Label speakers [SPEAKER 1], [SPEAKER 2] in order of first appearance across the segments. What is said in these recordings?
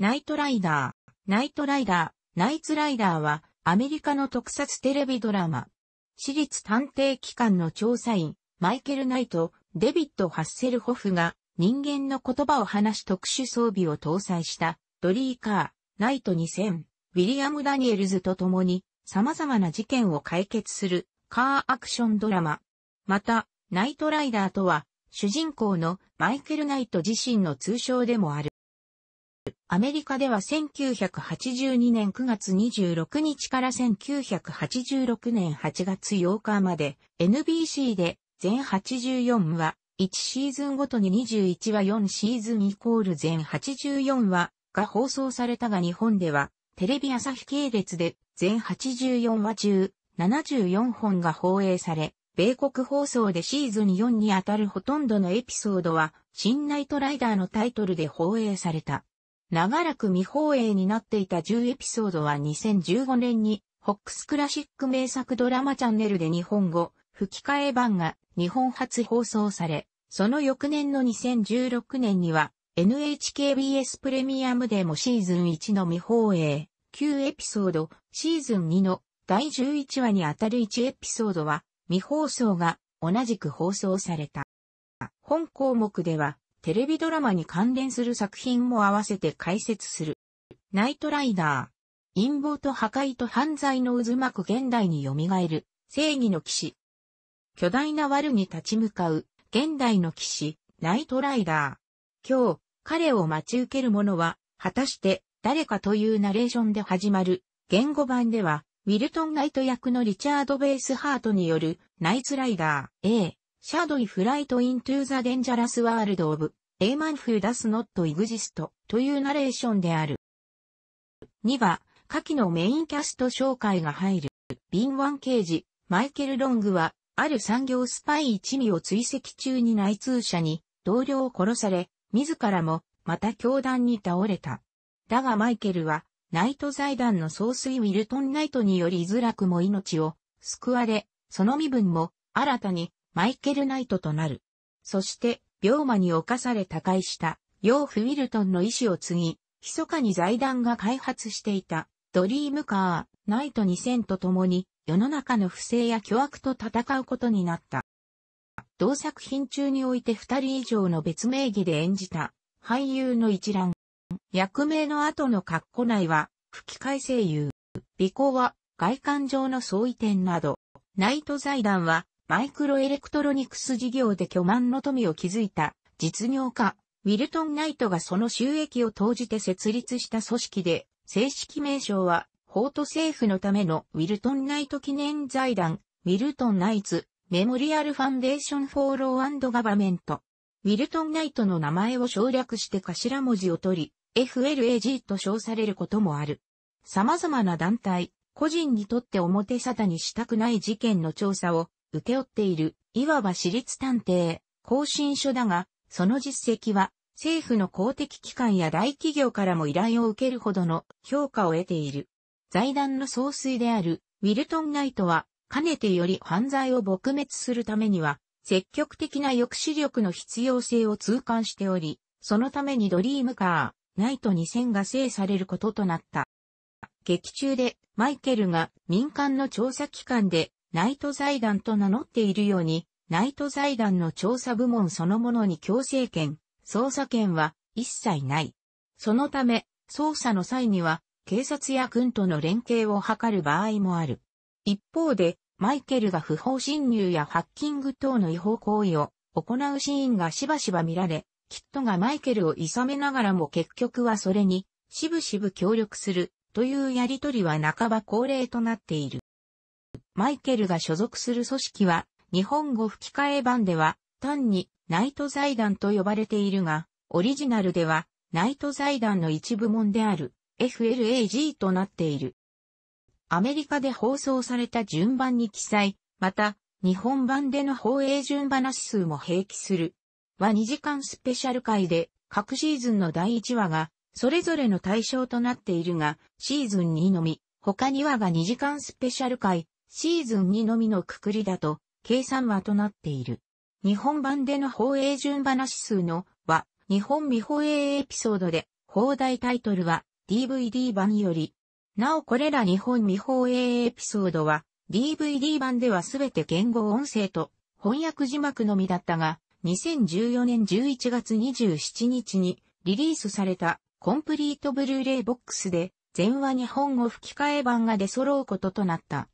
[SPEAKER 1] ナイトライダー、ナイトライダー、ナイツライダーはアメリカの特撮テレビドラマ。私立探偵機関の調査員、マイケル・ナイト、デビッド・ハッセルホフが人間の言葉を話し特殊装備を搭載したドリーカー、ナイト2000、ウィリアム・ダニエルズと共に様々な事件を解決するカーアクションドラマ。また、ナイトライダーとは主人公のマイケル・ナイト自身の通称でもある。アメリカでは1982年9月26日から1986年8月8日まで NBC で全84話、1シーズンごとに21話4シーズンイコール全84話が放送されたが日本ではテレビ朝日系列で全84話中74本が放映され、米国放送でシーズン4にあたるほとんどのエピソードは、新ナイトライダーのタイトルで放映された。長らく未放映になっていた10エピソードは2015年に、ホックスクラシック名作ドラマチャンネルで日本語、吹き替え版が日本初放送され、その翌年の2016年には、NHKBS プレミアムでもシーズン1の未放映、9エピソード、シーズン2の第11話にあたる1エピソードは、未放送が同じく放送された。本項目では、テレビドラマに関連する作品も合わせて解説する。ナイトライダー。陰謀と破壊と犯罪の渦巻く現代に蘇る、正義の騎士。巨大な悪に立ち向かう、現代の騎士、ナイトライダー。今日、彼を待ち受ける者は、果たして誰かというナレーションで始まる、言語版では、ウィルトン・ナイト役のリチャード・ベースハートによる、ナイツライダー A、シャドイフライトイントゥーザデンジャラスワールドオブ、エーマンフーダスノットイグジストというナレーションである。2は、下記のメインキャスト紹介が入る。ビンワン刑事、マイケル・ロングは、ある産業スパイ一味を追跡中に内通者に同僚を殺され、自らもまた教団に倒れた。だがマイケルは、ナイト財団の総帥ウィルトン・ナイトによりづらくも命を救われ、その身分も新たにマイケル・ナイトとなる。そして、病魔に侵され他界した、ヨーフ・ウィルトンの意志を継ぎ、密かに財団が開発していた、ドリームカー、ナイト2000と共に、世の中の不正や巨悪と戦うことになった。同作品中において二人以上の別名義で演じた、俳優の一覧。役名の後の格好内は、吹き替え声優。尾行は、外観上の相違点など、ナイト財団は、マイクロエレクトロニクス事業で巨万の富を築いた実業家、ウィルトン・ナイトがその収益を投じて設立した組織で、正式名称は、法と政府のためのウィルトン・ナイト記念財団、ウィルトン・ナイツ、メモリアル・ファンデーション・フォー・ロー・ガバメント。ウィルトン・ナイトの名前を省略して頭文字を取り、FLAG と称されることもある。様々な団体、個人にとって表沙汰にしたくない事件の調査を受け負っている、いわば私立探偵、更新書だが、その実績は、政府の公的機関や大企業からも依頼を受けるほどの評価を得ている。財団の総帥である、ウィルトン・ナイトは、かねてより犯罪を撲滅するためには、積極的な抑止力の必要性を痛感しており、そのためにドリームカー、ナイト2000が制されることとなった。劇中で、マイケルが民間の調査機関でナイト財団と名乗っているように、ナイト財団の調査部門そのものに強制権、捜査権は一切ない。そのため、捜査の際には、警察や軍との連携を図る場合もある。一方で、マイケルが不法侵入やハッキング等の違法行為を行うシーンがしばしば見られ、キットがマイケルをさめながらも結局はそれに、しぶしぶ協力するというやりとりは半ば恒例となっている。マイケルが所属する組織は、日本語吹き替え版では、単にナイト財団と呼ばれているが、オリジナルでは、ナイト財団の一部門である FLAG となっている。アメリカで放送された順番に記載、また、日本版での放映順話数も併記する。は2時間スペシャル回で、各シーズンの第1話が、それぞれの対象となっているが、シーズン2のみ、他2話が2時間スペシャル回、シーズン2のみのくくりだと、計算はとなっている。日本版での放映順話数のは、日本未放映エピソードで、放題タイトルは DVD 版より。なおこれら日本未放映エピソードは、DVD 版ではすべて言語音声と翻訳字幕のみだったが、2014年11月27日にリリースされたコンプリートブルーレイボックスで全話日本語吹き替え版が出揃うこととなった。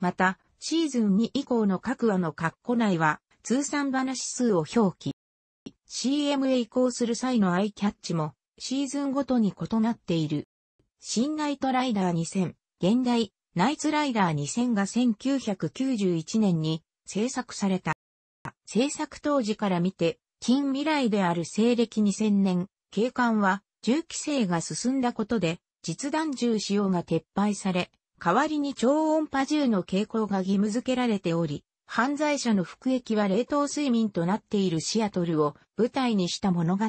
[SPEAKER 1] また、シーズン2以降の各話の括弧内は、通算話数を表記。CM へ移行する際のアイキャッチも、シーズンごとに異なっている。新ナイトライダー2000、現代、ナイツライダー2000が1991年に制作された。制作当時から見て、近未来である西暦2000年、景観は、銃規制が進んだことで、実弾銃使用が撤廃され、代わりに超音波銃の傾向が義務付けられており、犯罪者の服役は冷凍睡眠となっているシアトルを舞台にした物語。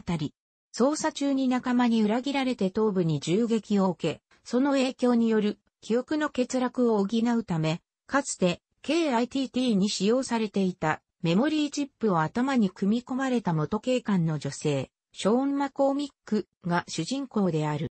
[SPEAKER 1] 捜査中に仲間に裏切られて頭部に銃撃を受け、その影響による記憶の欠落を補うため、かつて KITT に使用されていたメモリーチップを頭に組み込まれた元警官の女性、ショーン・マコーミックが主人公である。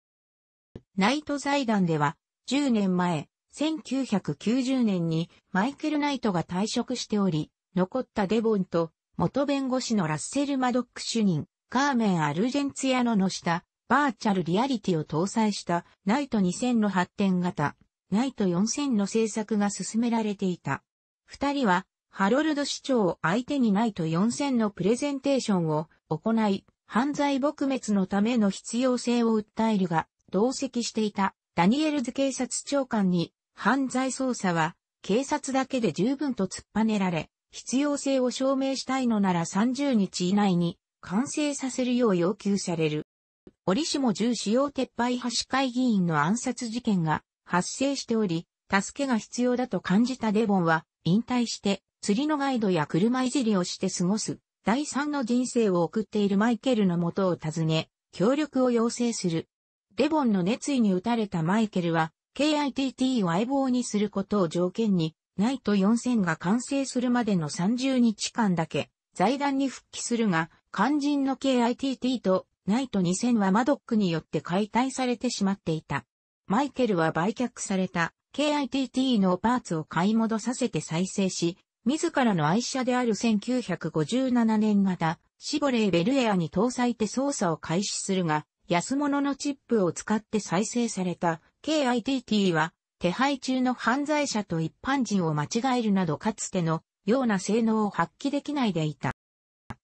[SPEAKER 1] ナイト財団では10年前、1990年にマイケル・ナイトが退職しており、残ったデボンと元弁護士のラッセル・マドック主任、カーメン・アルジェンツィアノの下、バーチャルリアリティを搭載したナイト2000の発展型、ナイト4000の制作が進められていた。二人は、ハロルド市長を相手にナイト4000のプレゼンテーションを行い、犯罪撲滅のための必要性を訴えるが、同席していた。ダニエルズ警察長官に、犯罪捜査は、警察だけで十分と突っぱねられ、必要性を証明したいのなら30日以内に完成させるよう要求される。折しも銃使用撤廃派市会議員の暗殺事件が発生しており、助けが必要だと感じたデボンは引退して釣りのガイドや車いじりをして過ごす第三の人生を送っているマイケルのもとを訪ね、協力を要請する。レボンの熱意に打たれたマイケルは、KITT を相棒にすることを条件に、ナイト4000が完成するまでの30日間だけ、財団に復帰するが、肝心の KITT とナイト2000はマドックによって解体されてしまっていた。マイケルは売却された KITT のパーツを買い戻させて再生し、自らの愛車である1957年型シボレーベルエアに搭載て操作を開始するが、安物のチップを使って再生された KITT は手配中の犯罪者と一般人を間違えるなどかつてのような性能を発揮できないでいた。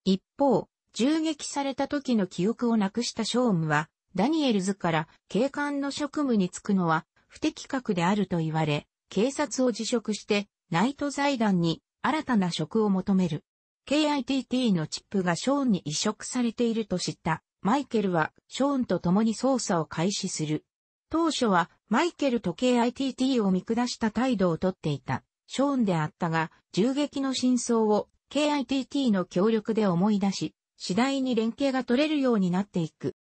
[SPEAKER 1] 一方、銃撃された時の記憶をなくしたショームは、ダニエルズから警官の職務に就くのは不適格であると言われ、警察を辞職してナイト財団に新たな職を求める。KITT のチップがショーンに移植されていると知ったマイケルはショーンと共に捜査を開始する。当初はマイケルと KITT を見下した態度をとっていたショーンであったが、銃撃の真相を KITT の協力で思い出し、次第に連携が取れるようになっていく。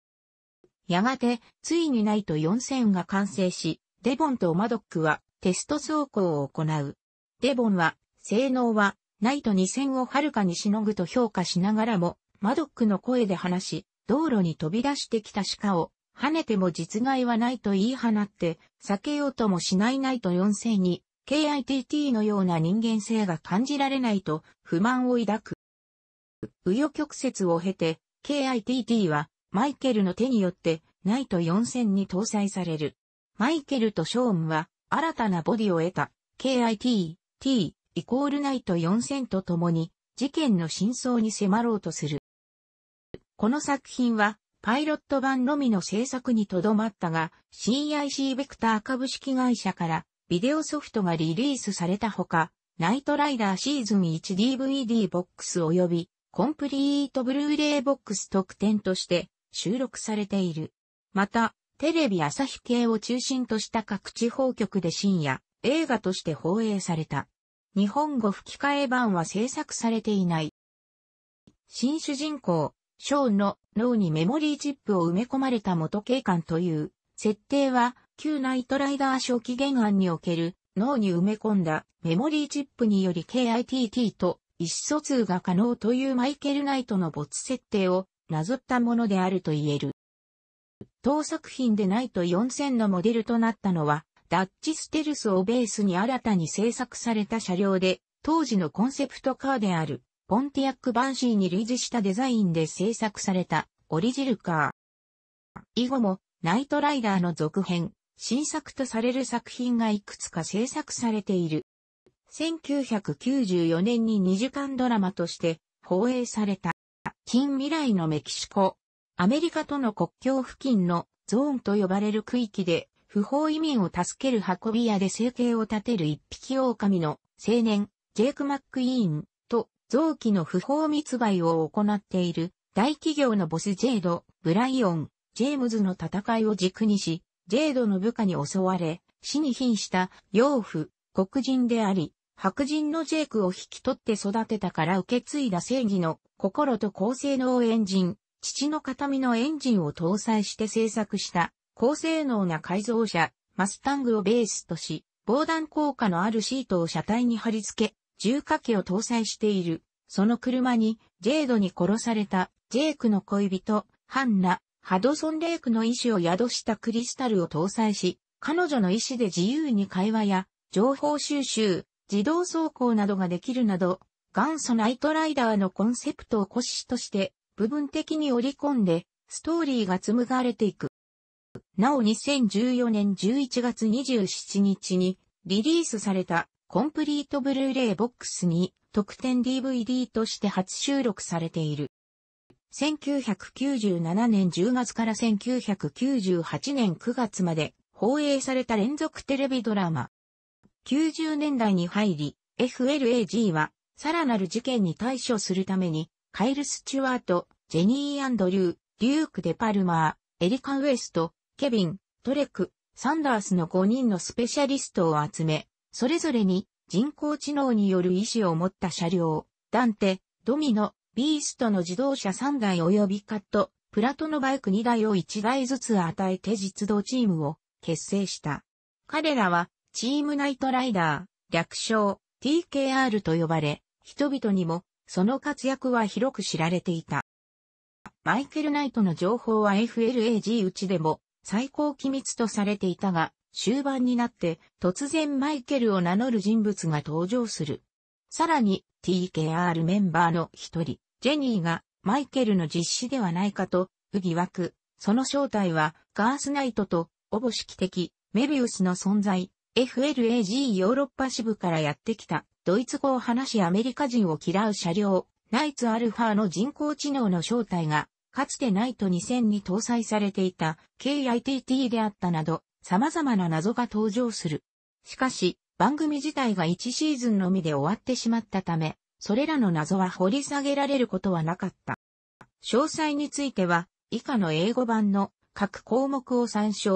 [SPEAKER 1] やがて、ついにナイト4000が完成し、デボンとマドックはテスト走行を行う。デボンは、性能は、ナイト2000をはるかにしのぐと評価しながらも、マドックの声で話し、道路に飛び出してきた鹿を、跳ねても実害はないと言い放って、避けようともしないないと4世に、KITT のような人間性が感じられないと不満を抱く。右余曲折を経て、KITT はマイケルの手によってナイト4000に搭載される。マイケルとショーンは新たなボディを得た KITT イコールナイト4000と共に事件の真相に迫ろうとする。この作品は、パイロット版のみの制作にとどまったが、CIC ベクター株式会社からビデオソフトがリリースされたほか、ナイトライダーシーズン 1DVD ボックス及びコンプリートブルーレイボックス特典として収録されている。また、テレビ朝日系を中心とした各地方局で深夜映画として放映された。日本語吹き替え版は制作されていない。新主人公、ショーンの脳にメモリーチップを埋め込まれた元警官という設定は旧ナイトライダー初期原案における脳に埋め込んだメモリーチップにより KITT と意思疎通が可能というマイケル・ナイトの没設定をなぞったものであると言える。当作品でナイト4000のモデルとなったのは、ダッチステルスをベースに新たに製作された車両で、当時のコンセプトカーである。ポンティアック・バンシーに類似したデザインで製作されたオリジルカー。以後も、ナイトライダーの続編、新作とされる作品がいくつか制作されている。1994年に2時間ドラマとして放映された近未来のメキシコ、アメリカとの国境付近のゾーンと呼ばれる区域で不法移民を助ける運び屋で生計を立てる一匹狼の青年ジェイク・マックイーン臓器の不法密売を行っている大企業のボスジェイド、ブライオン、ジェームズの戦いを軸にし、ジェイドの部下に襲われ、死に瀕した養父、黒人であり、白人のジェイクを引き取って育てたから受け継いだ正義の心と高性能エンジン、父の形見のエンジンを搭載して製作した高性能な改造車、マスタングをベースとし、防弾効果のあるシートを車体に貼り付け、重火器を搭載している。その車に、ジェイドに殺された、ジェイクの恋人、ハンナ、ハドソン・レイクの意志を宿したクリスタルを搭載し、彼女の意志で自由に会話や、情報収集、自動走行などができるなど、元祖ナイトライダーのコンセプトを骨子として、部分的に織り込んで、ストーリーが紡がれていく。なお2014年11月27日にリリースされたコンプリートブルーレイボックスに特典 DVD として初収録されている。1997年10月から1998年9月まで放映された連続テレビドラマ。90年代に入り、FLAG はさらなる事件に対処するために、カイル・スチュワート、ジェニー・アンドリュー、デューク・デ・パルマー、エリカ・ウエスト、ケビン、トレク、サンダースの5人のスペシャリストを集め、それぞれに人工知能による意思を持った車両、ダンテ、ドミノ、ビーストの自動車3台及びカット、プラトのバイク2台を1台ずつ与えて実動チームを結成した。彼らは、チームナイトライダー、略称、TKR と呼ばれ、人々にも、その活躍は広く知られていた。マイケル・ナイトの情報は FLAG うちでも最高機密とされていたが、終盤になって、突然マイケルを名乗る人物が登場する。さらに、TKR メンバーの一人、ジェニーが、マイケルの実施ではないかと、疑惑。その正体は、ガースナイトと、おぼしき的、メビウスの存在、FLAG ヨーロッパ支部からやってきた、ドイツ語を話しアメリカ人を嫌う車両、ナイツアルファの人工知能の正体が、かつてナイト2000に搭載されていた KITT であったなど、様々な謎が登場する。しかし、番組自体が1シーズンのみで終わってしまったため、それらの謎は掘り下げられることはなかった。詳細については、以下の英語版の各項目を参照。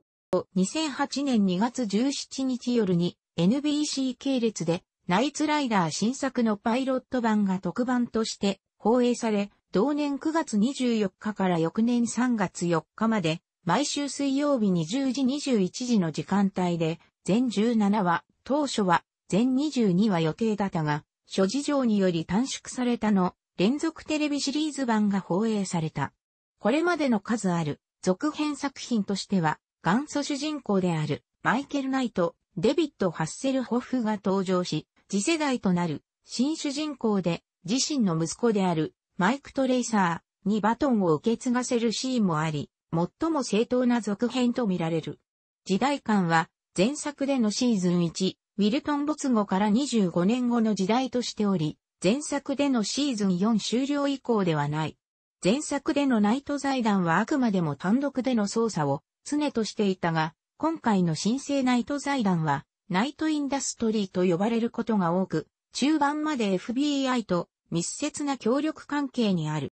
[SPEAKER 1] 2008年2月17日夜に NBC 系列でナイツライダー新作のパイロット版が特番として放映され、同年9月24日から翌年3月4日まで毎週水曜日20時21時の時間帯で、全17話、当初は全22話予定だったが、諸事情により短縮されたの、連続テレビシリーズ版が放映された。これまでの数ある続編作品としては、元祖主人公であるマイケル・ナイト、デビッド・ハッセルホフが登場し、次世代となる新主人公で自身の息子であるマイク・トレイサーにバトンを受け継がせるシーンもあり、最も正当な続編とみられる。時代感は、前作でのシーズン1、ウィルトン没後から25年後の時代としており、前作でのシーズン4終了以降ではない。前作でのナイト財団はあくまでも単独での捜査を常としていたが、今回の新生ナイト財団は、ナイトインダストリーと呼ばれることが多く、中盤まで FBI と密接な協力関係にある。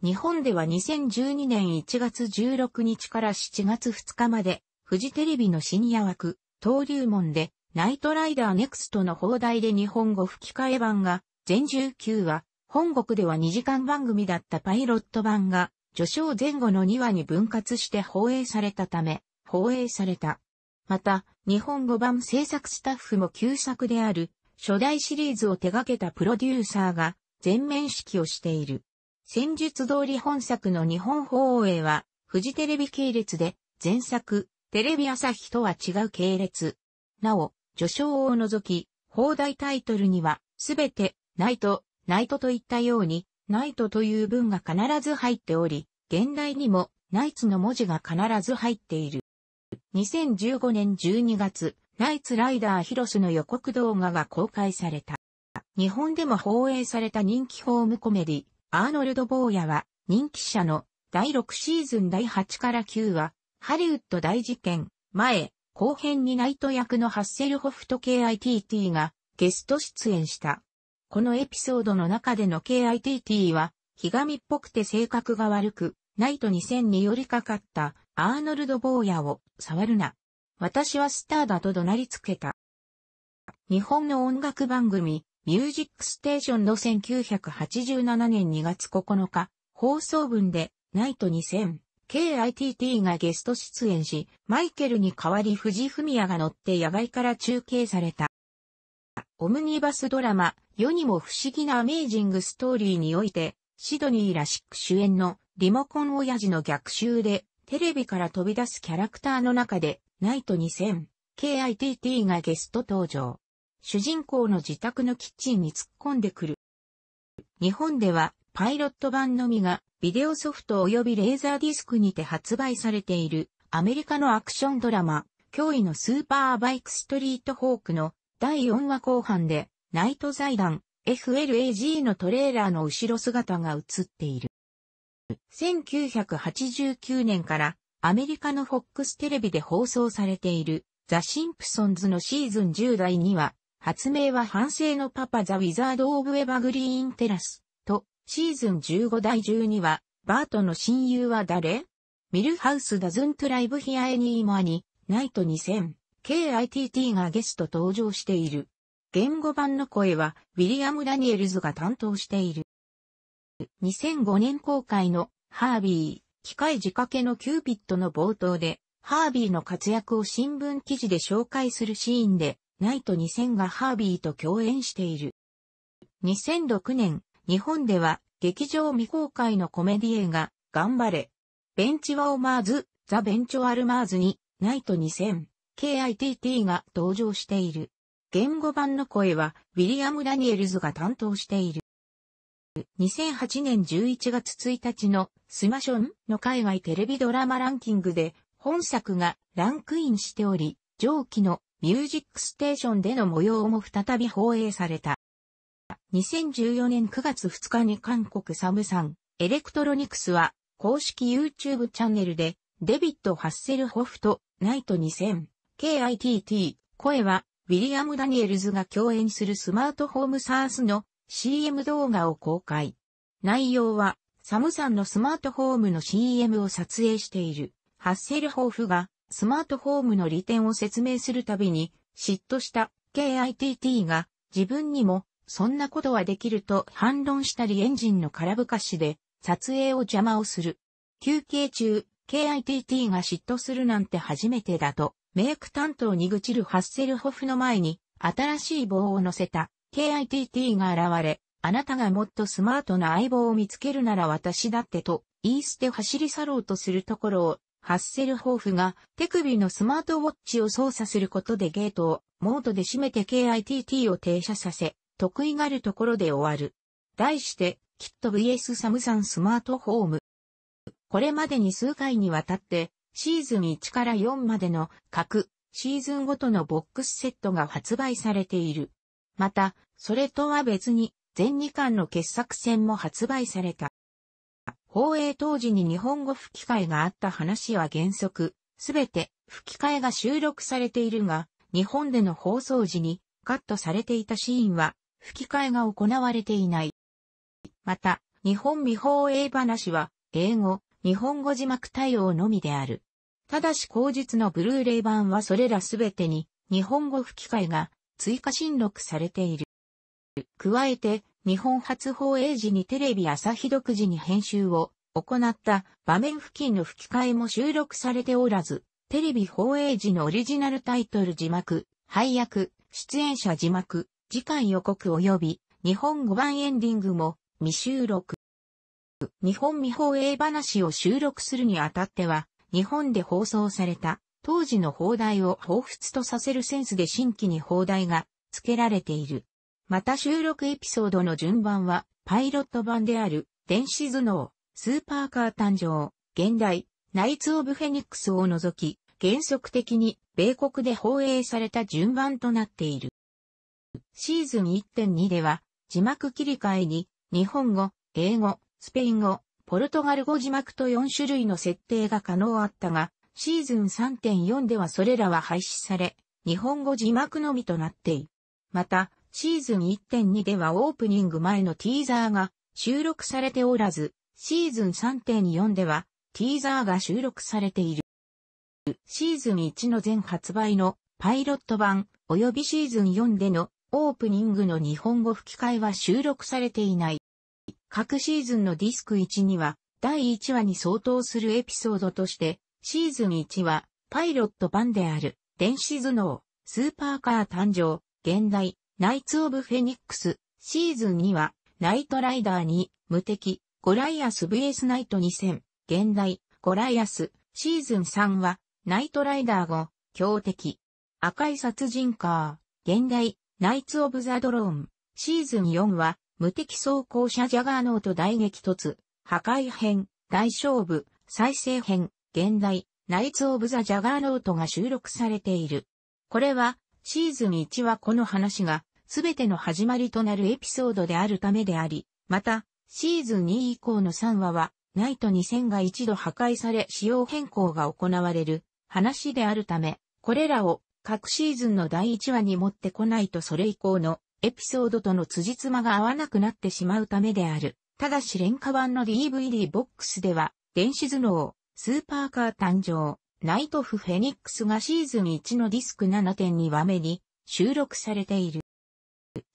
[SPEAKER 1] 日本では2012年1月16日から7月2日まで、フジテレビの深夜枠、登竜門で、ナイトライダーネクストの放題で日本語吹き替え版が、全19話、本国では2時間番組だったパイロット版が、序章前後の2話に分割して放映されたため、放映された。また、日本語版制作スタッフも旧作である、初代シリーズを手掛けたプロデューサーが、全面指揮をしている。戦術通り本作の日本放映は、フジテレビ系列で、前作、テレビ朝日とは違う系列。なお、序章を除き、放題タイトルには、すべて、ナイト、ナイトといったように、ナイトという文が必ず入っており、現代にも、ナイツの文字が必ず入っている。2015年12月、ナイツライダーヒロスの予告動画が公開された。日本でも放映された人気ホームコメディ、アーノルド・ボーヤは、人気者の第6シーズン第8から9話、ハリウッド大事件、前、後編にナイト役のハッセルホフと KITT がゲスト出演した。このエピソードの中での KITT は、ひがみっぽくて性格が悪く、ナイト2000に寄りかかったアーノルド・ボーヤを触るな。私はスターだと怒鳴りつけた。日本の音楽番組、ミュージックステーションの1987年2月9日、放送分で、ナイト2000、KITT がゲスト出演し、マイケルに代わり藤文也が乗って野外から中継された。オムニバスドラマ、世にも不思議なアメージングストーリーにおいて、シドニー・ラシック主演のリモコン親父の逆襲で、テレビから飛び出すキャラクターの中で、ナイト2000、KITT がゲスト登場。主人公の自宅のキッチンに突っ込んでくる。日本ではパイロット版のみがビデオソフト及びレーザーディスクにて発売されているアメリカのアクションドラマ脅威のスーパーバイクストリートホークの第4話後半でナイト財団 FLAG のトレーラーの後ろ姿が映っている。1989年からアメリカの FOX テレビで放送されているザ・シンプソンズのシーズン10代には発明は反省のパパザ・ウィザード・オブ・エヴァグリーン・テラスと、シーズン15第12話、バートの親友は誰ミルハウス・ダズン・トライブ・ヒア・エニー・マニ、ナイト2000、KITT がゲスト登場している。言語版の声は、ウィリアム・ダニエルズが担当している。2005年公開の、ハービー、機械仕掛けのキューピットの冒頭で、ハービーの活躍を新聞記事で紹介するシーンで、ナイト2000がハービーと共演している。2006年、日本では劇場未公開のコメディ映画、頑張れ。ベンチワオマーズ、ザ・ベンチョアルマーズに、ナイト2000、KITT が登場している。言語版の声は、ウィリアム・ダニエルズが担当している。2008年11月1日のスマションの海外テレビドラマランキングで本作がランクインしており、上記のミュージックステーションでの模様も再び放映された。2014年9月2日に韓国サムさん、エレクトロニクスは、公式 YouTube チャンネルで、デビッド・ハッセルホフと、ナイト2000、KITT、声は、ウィリアム・ダニエルズが共演するスマートホームサースの CM 動画を公開。内容は、サムさんのスマートホームの CM を撮影している、ハッセルホフが、スマートフォームの利点を説明するたびに、嫉妬した KITT が自分にもそんなことはできると反論したりエンジンの空ぶかしで撮影を邪魔をする。休憩中、KITT が嫉妬するなんて初めてだと、メイク担当に愚痴るハッセルホフの前に新しい棒を乗せた KITT が現れ、あなたがもっとスマートな相棒を見つけるなら私だってと言い捨て走り去ろうとするところをハッセルホーフが手首のスマートウォッチを操作することでゲートをモードで締めて KITT を停車させ、得意があるところで終わる。題して、キット VS サムサンスマートホーム。これまでに数回にわたって、シーズン1から4までの各シーズンごとのボックスセットが発売されている。また、それとは別に、全2巻の傑作戦も発売された。放映当時に日本語吹き替えがあった話は原則、すべて吹き替えが収録されているが、日本での放送時にカットされていたシーンは吹き替えが行われていない。また、日本未放映話は英語、日本語字幕対応のみである。ただし後日のブルーレイ版はそれらすべてに日本語吹き替えが追加新録されている。加えて、日本初放映時にテレビ朝日独自に編集を行った場面付近の吹き替えも収録されておらず、テレビ放映時のオリジナルタイトル字幕、配役、出演者字幕、次回予告及び日本語版エンディングも未収録。日本未放映話を収録するにあたっては、日本で放送された当時の放題を彷彿とさせるセンスで新規に放題が付けられている。また収録エピソードの順番は、パイロット版である、電子頭脳、スーパーカー誕生、現代、ナイツ・オブ・フェニックスを除き、原則的に、米国で放映された順番となっている。シーズン1.2では、字幕切り替えに、日本語、英語、スペイン語、ポルトガル語字幕と4種類の設定が可能あったが、シーズン3.4ではそれらは廃止され、日本語字幕のみとなっている。また、シーズン1.2ではオープニング前のティーザーが収録されておらず、シーズン3.4ではティーザーが収録されている。シーズン1の全発売のパイロット版及びシーズン4でのオープニングの日本語吹き替えは収録されていない。各シーズンのディスク1には第1話に相当するエピソードとして、シーズン1はパイロット版である電子頭脳、スーパーカー誕生、現代、ナイツ・オブ・フェニックス、シーズン2は、ナイトライダーに、無敵、ゴライアス VS ナイト2000、現代、ゴライアス、シーズン3は、ナイトライダー5、強敵、赤い殺人カー、現代、ナイツ・オブ・ザ・ドローン、シーズン4は、無敵装甲車ジャガーノート大激突、破壊編、大勝負、再生編、現代、ナイツ・オブ・ザ・ジャガーノートが収録されている。これは、シーズン1はこの話が、すべての始まりとなるエピソードであるためであり、また、シーズン2以降の3話は、ナイト2000が一度破壊され仕様変更が行われる話であるため、これらを各シーズンの第1話に持ってこないとそれ以降のエピソードとの辻褄が合わなくなってしまうためである。ただし廉価版の DVD ボックスでは、電子頭脳、スーパーカー誕生、ナイト・フ・フェニックスがシーズン1のディスク7.2話目に収録されている。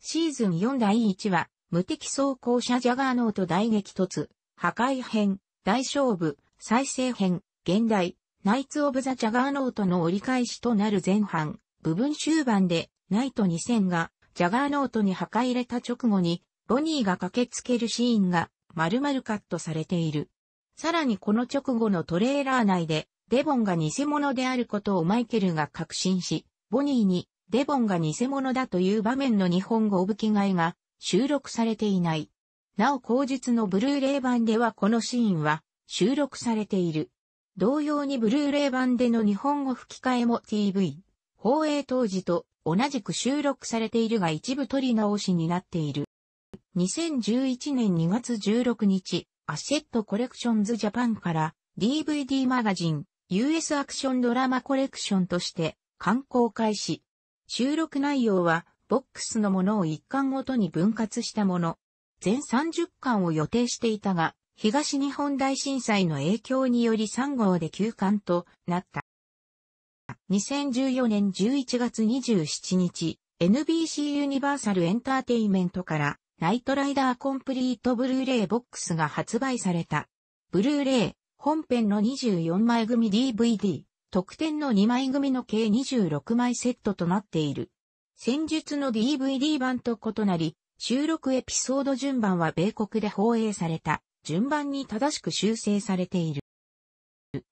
[SPEAKER 1] シーズン4第1話、無敵装甲車ジャガーノート大激突、破壊編、大勝負、再生編、現代、ナイツ・オブ・ザ・ジャガーノートの折り返しとなる前半、部分終盤で、ナイト2000が、ジャガーノートに壊入れた直後に、ボニーが駆けつけるシーンが、丸々カットされている。さらにこの直後のトレーラー内で、デボンが偽物であることをマイケルが確信し、ボニーにデボンが偽物だという場面の日本語吹き替えが収録されていない。なお後日のブルーレイ版ではこのシーンは収録されている。同様にブルーレイ版での日本語吹き替えも TV、放映当時と同じく収録されているが一部取り直しになっている。2011年2月16日、アシェットコレクションズジャパンから DVD マガジン US アクションドラマコレクションとして刊行開始。収録内容は、ボックスのものを一巻ごとに分割したもの。全30巻を予定していたが、東日本大震災の影響により3号で休館となった。2014年11月27日、NBC ユニバーサルエンターテイメントから、ナイトライダーコンプリートブルーレイボックスが発売された。ブルーレイ、本編の24枚組 DVD、特典の2枚組の計26枚セットとなっている。戦術の DVD 版と異なり、収録エピソード順番は米国で放映された順番に正しく修正されている。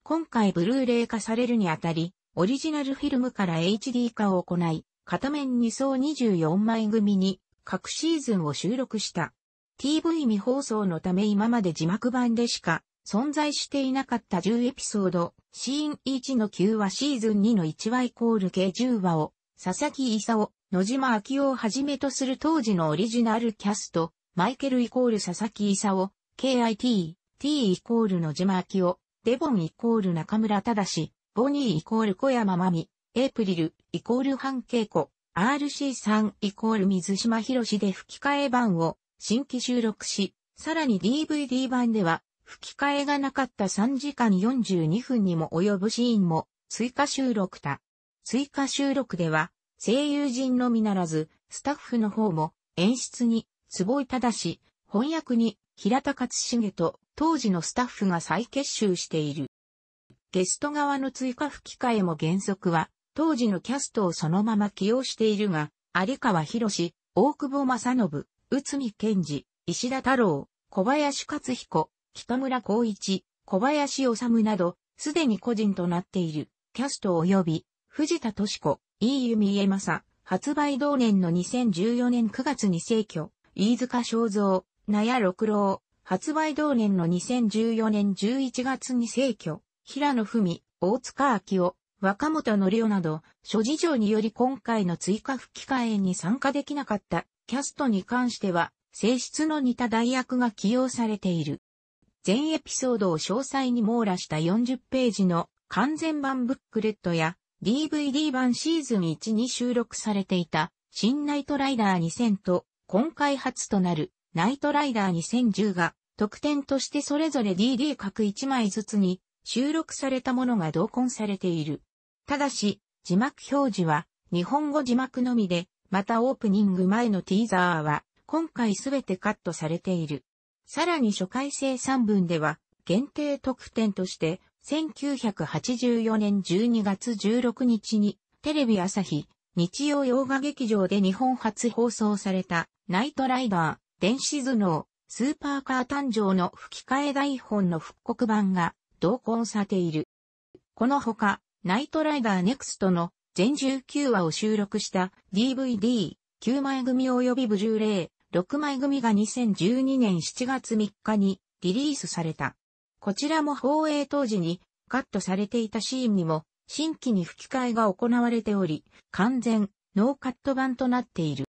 [SPEAKER 1] 今回ブルーレイ化されるにあたり、オリジナルフィルムから HD 化を行い、片面2層24枚組に各シーズンを収録した。TV 未放送のため今まで字幕版でしか存在していなかった10エピソード、シーン1の9話シーズン2の1話イコール計10話を、佐々木勲、野島昭夫をはじめとする当時のオリジナルキャスト、マイケルイコール佐々木勲、KIT、T イコール野島昭夫、デボンイコール中村正、ボニーイコール小山真美、エイプリルイコール半稽古、RC3 イコール水島博士で吹き替え版を新規収録し、さらに DVD 版では吹き替えがなかった3時間42分にも及ぶシーンも追加収録だ。追加収録では、声優陣のみならず、スタッフの方も演出に坪井正、翻訳に平田勝重と当時のスタッフが再結集している。ゲスト側の追加吹き替えも原則は、当時のキャストをそのまま起用しているが、有川博士、大久保正信、内海健治、石田太郎、小林克彦、北村光一、小林治など、すでに個人となっている、キャスト及び、藤田敏子、飯弓家正、発売同年の2014年9月に逝去、飯塚正造、納屋六郎、発売同年の2014年11月に逝去、平野文、大塚明夫、若本のりおなど、諸事情により今回の追加付。き会えに参加できなかったキャストに関しては、性質の似た代役が起用されている。全エピソードを詳細に網羅した40ページの完全版ブックレットや DVD 版シーズン1に収録されていた新ナイトライダー2000と今回初となるナイトライダー2010が特典としてそれぞれ DD 各1枚ずつに収録されたものが同梱されている。ただし、字幕表示は日本語字幕のみで、またオープニング前のティーザーは今回すべてカットされている。さらに初回生産分では、限定特典として、1984年12月16日に、テレビ朝日、日曜洋画劇場で日本初放送された、ナイトライダー、電子頭脳、スーパーカー誕生の吹き替え台本の復刻版が、同行されている。このほか、ナイトライダーネクストの全19話を収録した DVD、9枚組及びブルーレイ、6枚組が2012年7月3日にリリースされた。こちらも放映当時にカットされていたシーンにも新規に吹き替えが行われており、完全ノーカット版となっている。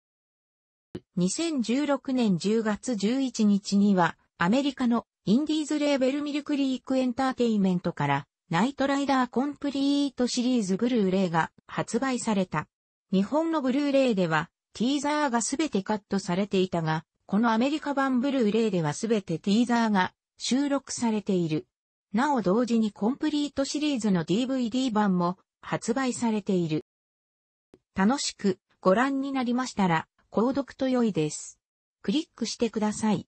[SPEAKER 1] 2016年10月11日にはアメリカのインディーズレーベルミルクリークエンターテイメントからナイトライダーコンプリートシリーズブルーレイが発売された。日本のブルーレイではティーザーがすべてカットされていたが、このアメリカ版ブルーレイではすべてティーザーが収録されている。なお同時にコンプリートシリーズの DVD 版も発売されている。楽しくご覧になりましたら、購読と良いです。クリックしてください。